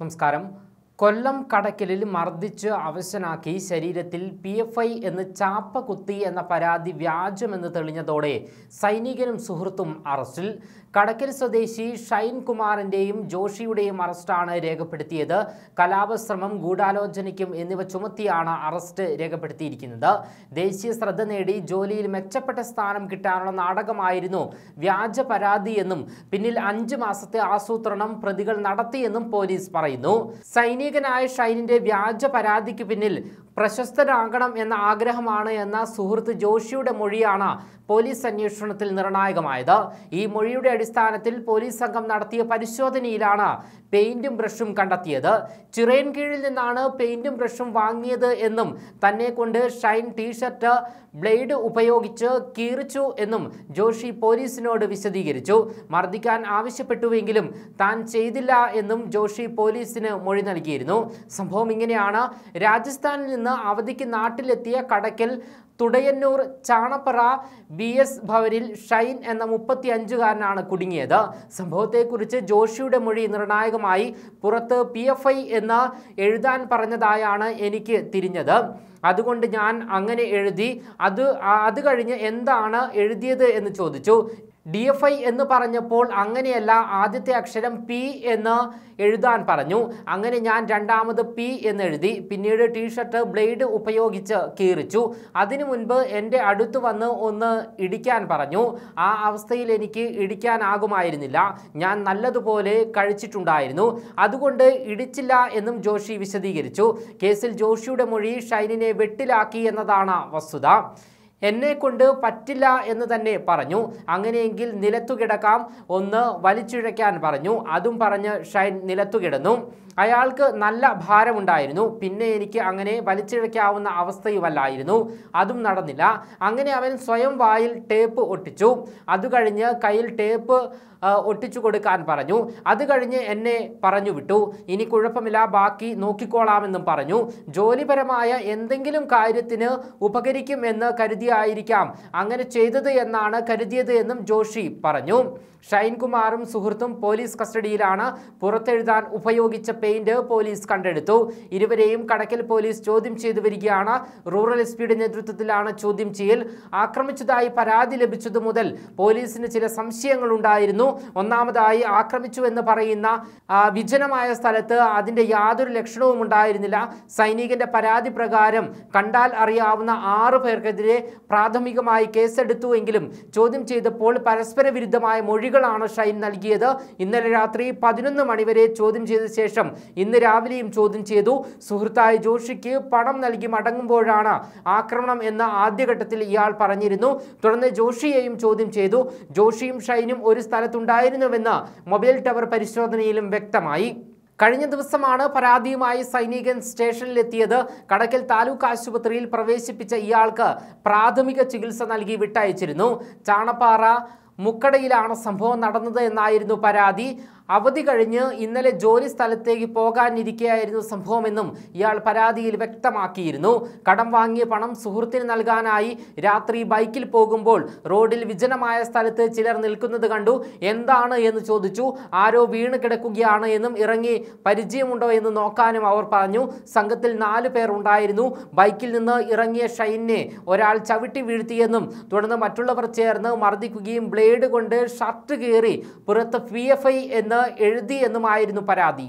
നമസ്കാരം കൊല്ലം കടക്കലിൽ മർദ്ദിച്ച് അവശനാക്കി ശരീരത്തിൽ പി എഫ് ഐ എന്ന് ചാപ്പ കുത്തി എന്ന പരാതി വ്യാജമെന്ന് തെളിഞ്ഞതോടെ സൈനികനും സുഹൃത്തും അറസ്റ്റിൽ കടക്കൽ സ്വദേശി ഷൈൻ കുമാറിൻ്റെയും ജോഷിയുടെയും അറസ്റ്റാണ് രേഖപ്പെടുത്തിയത് കലാപശ്രമം ഗൂഢാലോചനയ്ക്കും എന്നിവ ചുമത്തിയാണ് അറസ്റ്റ് രേഖപ്പെടുത്തിയിരിക്കുന്നത് ദേശീയ ശ്രദ്ധ നേടി ജോലിയിൽ മെച്ചപ്പെട്ട സ്ഥാനം കിട്ടാനുള്ള നാടകമായിരുന്നു വ്യാജ പരാതിയെന്നും പിന്നിൽ അഞ്ച് മാസത്തെ ആസൂത്രണം പ്രതികൾ നടത്തിയെന്നും പോലീസ് പറയുന്നു സൈനിക സൈനികനായ ഷൈനിന്റെ വ്യാജ പരാതിക്ക് പിന്നിൽ പ്രശസ്തനാകണം എന്ന ആഗ്രഹമാണ് എന്ന സുഹൃത്ത് ജോഷിയുടെ മൊഴിയാണ് പോലീസ് അന്വേഷണത്തിൽ നിർണായകമായത് ഈ മൊഴിയുടെ അടിസ്ഥാനത്തിൽ പോലീസ് സംഘം നടത്തിയ പരിശോധനയിലാണ് പെയിന്റും ബ്രഷും കണ്ടെത്തിയത് ചിറയൻ കീഴിൽ നിന്നാണ് പെയിന്റും ബ്രഷും വാങ്ങിയത് എന്നും തന്നെ കൊണ്ട് ഷൈൻ ടീഷർട്ട് ബ്ലേഡ് ഉപയോഗിച്ച് കീറിച്ചു എന്നും ജോഷി പോലീസിനോട് വിശദീകരിച്ചു മർദ്ദിക്കാൻ ആവശ്യപ്പെട്ടുവെങ്കിലും താൻ ചെയ്തില്ല എന്നും ജോഷി പോലീസിന് മൊഴി നൽകിയിരുന്നു സംഭവം ഇങ്ങനെയാണ് രാജസ്ഥാനിൽ നിന്ന് അവധിക്ക് നാട്ടിലെത്തിയ കടക്കൽ തുടയന്നൂർ ചാണപ്പറ ബി എസ് ഭവനിൽ ഷൈൻ എന്ന മുപ്പത്തി അഞ്ചുകാരനാണ് കുടുങ്ങിയത് സംഭവത്തെക്കുറിച്ച് ജോഷിയുടെ മൊഴി നിർണായകമായി പുറത്ത് പി എഫ് ഐ എന്ന് എഴുതാൻ പറഞ്ഞതായാണ് എനിക്ക് തിരിഞ്ഞത് അതുകൊണ്ട് ഞാൻ അങ്ങനെ എഴുതി അത് അത് കഴിഞ്ഞ് എന്താണ് എഴുതിയത് എന്ന് ചോദിച്ചു ഡി എഫ് ഐ എന്ന് പറഞ്ഞപ്പോൾ അങ്ങനെയല്ല ആദ്യത്തെ അക്ഷരം പി എന്ന് എഴുതാൻ പറഞ്ഞു അങ്ങനെ ഞാൻ രണ്ടാമത് പി എന്ന് എഴുതി പിന്നീട് ടീഷർട്ട് ബ്ലേഡ് ഉപയോഗിച്ച് കീറിച്ചു അതിന് മുൻപ് എൻ്റെ അടുത്ത് വന്ന് ഒന്ന് ഇടിക്കാൻ പറഞ്ഞു ആ അവസ്ഥയിൽ എനിക്ക് ഇടിക്കാനാകുമായിരുന്നില്ല ഞാൻ നല്ലതുപോലെ കഴിച്ചിട്ടുണ്ടായിരുന്നു അതുകൊണ്ട് ഇടിച്ചില്ല എന്നും ജോഷി വിശദീകരിച്ചു കേസിൽ ജോഷിയുടെ മൊഴി ഷൈനിനെ വെട്ടിലാക്കി എന്നതാണ് വസ്തുത എന്നെ കൊണ്ട് പറ്റില്ല എന്ന് തന്നെ പറഞ്ഞു അങ്ങനെയെങ്കിൽ നിലത്തു കിടക്കാം ഒന്ന് വലിച്ചിഴയ്ക്കാൻ പറഞ്ഞു അതും പറഞ്ഞ് ഷൈൻ നിലത്തു കിടന്നു അയാൾക്ക് നല്ല ഭാരമുണ്ടായിരുന്നു പിന്നെ എനിക്ക് അങ്ങനെ വലിച്ചിഴയ്ക്കാവുന്ന അവസ്ഥയുമല്ലായിരുന്നു അതും നടന്നില്ല അങ്ങനെ അവൻ സ്വയം വായിൽ ടേപ്പ് ഒട്ടിച്ചു അത് കഴിഞ്ഞ് കയ്യിൽ ടേപ്പ് ഒട്ടിച്ചു കൊടുക്കാൻ പറഞ്ഞു അത് കഴിഞ്ഞ് എന്നെ പറഞ്ഞു വിട്ടു ഇനി കുഴപ്പമില്ല ബാക്കി നോക്കിക്കോളാമെന്നും പറഞ്ഞു ജോലിപരമായ എന്തെങ്കിലും കാര്യത്തിന് ഉപകരിക്കുമെന്ന് കരുതി ആയിരിക്കാം അങ്ങനെ ചെയ്തത് എന്നാണ് കരുതിയത് എന്നും ജോഷി പറഞ്ഞു ഷൈൻകുമാറും സുഹൃത്തും പോലീസ് കസ്റ്റഡിയിലാണ് പുറത്തെഴുതാൻ ഉപയോഗിച്ച പെയിന്റ് പോലീസ് കണ്ടെടുത്തു ഇരുവരെയും കടക്കൽ പോലീസ് ചോദ്യം ചെയ്തു വരികയാണ് റൂറൽ എസ് പിയുടെ നേതൃത്വത്തിലാണ് ചോദ്യം ചെയ്യൽ ആക്രമിച്ചതായി പരാതി ലഭിച്ചതു മുതൽ പോലീസിന് ചില സംശയങ്ങൾ ഉണ്ടായിരുന്നു ഒന്നാമതായി ആക്രമിച്ചു എന്ന് പറയുന്ന വിജനമായ സ്ഥലത്ത് അതിൻ്റെ യാതൊരു ലക്ഷണവും ഉണ്ടായിരുന്നില്ല സൈനികന്റെ പരാതി പ്രകാരം കണ്ടാൽ അറിയാവുന്ന ആറു പേർക്കെതിരെ പ്രാഥമികമായി കേസെടുത്തു എങ്കിലും ചോദ്യം ചെയ്തപ്പോൾ പരസ്പര വിരുദ്ധമായ മൊഴികളാണ് ഷൈൻ നൽകിയത് ഇന്നലെ രാത്രി പതിനൊന്ന് മണിവരെ ചോദ്യം ചെയ്ത ശേഷം ഇന്ന് രാവിലെയും ചോദ്യം ചെയ്തു സുഹൃത്തായ ജോഷിക്ക് പണം നൽകി മടങ്ങുമ്പോഴാണ് ആക്രമണം എന്ന ആദ്യഘട്ടത്തിൽ ഇയാൾ പറഞ്ഞിരുന്നു തുടർന്ന് ജോഷിയെയും ചോദ്യം ചെയ്തു ജോഷിയും ഷൈനും ഒരു സ്ഥലത്തുണ്ടായിരുന്നുവെന്ന് മൊബൈൽ ടവർ പരിശോധനയിലും വ്യക്തമായി കഴിഞ്ഞ ദിവസമാണ് പരാതിയുമായി സൈനികൻ സ്റ്റേഷനിലെത്തിയത് കടക്കൽ താലൂക്ക് ആശുപത്രിയിൽ പ്രവേശിപ്പിച്ച ഇയാൾക്ക് പ്രാഥമിക ചികിത്സ നൽകി വിട്ടയച്ചിരുന്നു ചാണപ്പാറ മുക്കടയിലാണ് സംഭവം നടന്നത് എന്നായിരുന്നു പരാതി അവധി കഴിഞ്ഞ് ഇന്നലെ ജോലി സ്ഥലത്തേക്ക് പോകാനിരിക്കെയായിരുന്നു സംഭവമെന്നും ഇയാൾ പരാതിയിൽ വ്യക്തമാക്കിയിരുന്നു കടം വാങ്ങിയ പണം സുഹൃത്തിന് നൽകാനായി രാത്രി ബൈക്കിൽ പോകുമ്പോൾ റോഡിൽ വിജനമായ സ്ഥലത്ത് ചിലർ നിൽക്കുന്നത് കണ്ടു എന്താണ് എന്ന് ചോദിച്ചു ആരോ വീണ് കിടക്കുകയാണ് എന്നും ഇറങ്ങി പരിചയമുണ്ടോ എന്ന് നോക്കാനും അവർ പറഞ്ഞു സംഘത്തിൽ നാല് പേർ ഉണ്ടായിരുന്നു ബൈക്കിൽ നിന്ന് ഇറങ്ങിയ ഷൈനെ ഒരാൾ ചവിട്ടി വീഴ്ത്തിയെന്നും തുടർന്ന് മറ്റുള്ളവർ ചേർന്ന് മർദ്ദിക്കുകയും ബ്ലേഡ് കൊണ്ട് ഷർട്ട് കീറി പുറത്ത് പി എന്ന് എഴുതി എന്നുമായിരുന്നു പരാതി